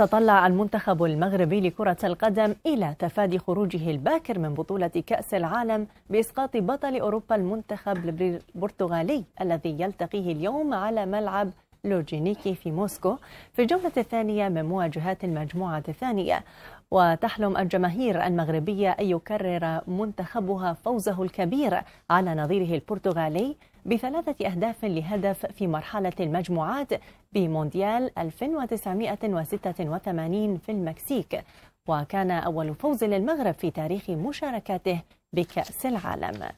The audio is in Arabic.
تطلع المنتخب المغربي لكرة القدم إلى تفادي خروجه الباكر من بطولة كأس العالم بإسقاط بطل أوروبا المنتخب البرتغالي الذي يلتقيه اليوم على ملعب لوجينيكي في موسكو في الجولة الثانية من مواجهات المجموعة الثانية وتحلم الجماهير المغربية أن يكرر منتخبها فوزه الكبير على نظيره البرتغالي بثلاثة أهداف لهدف في مرحلة المجموعات بمونديال 1986 في المكسيك وكان أول فوز للمغرب في تاريخ مشاركته بكأس العالم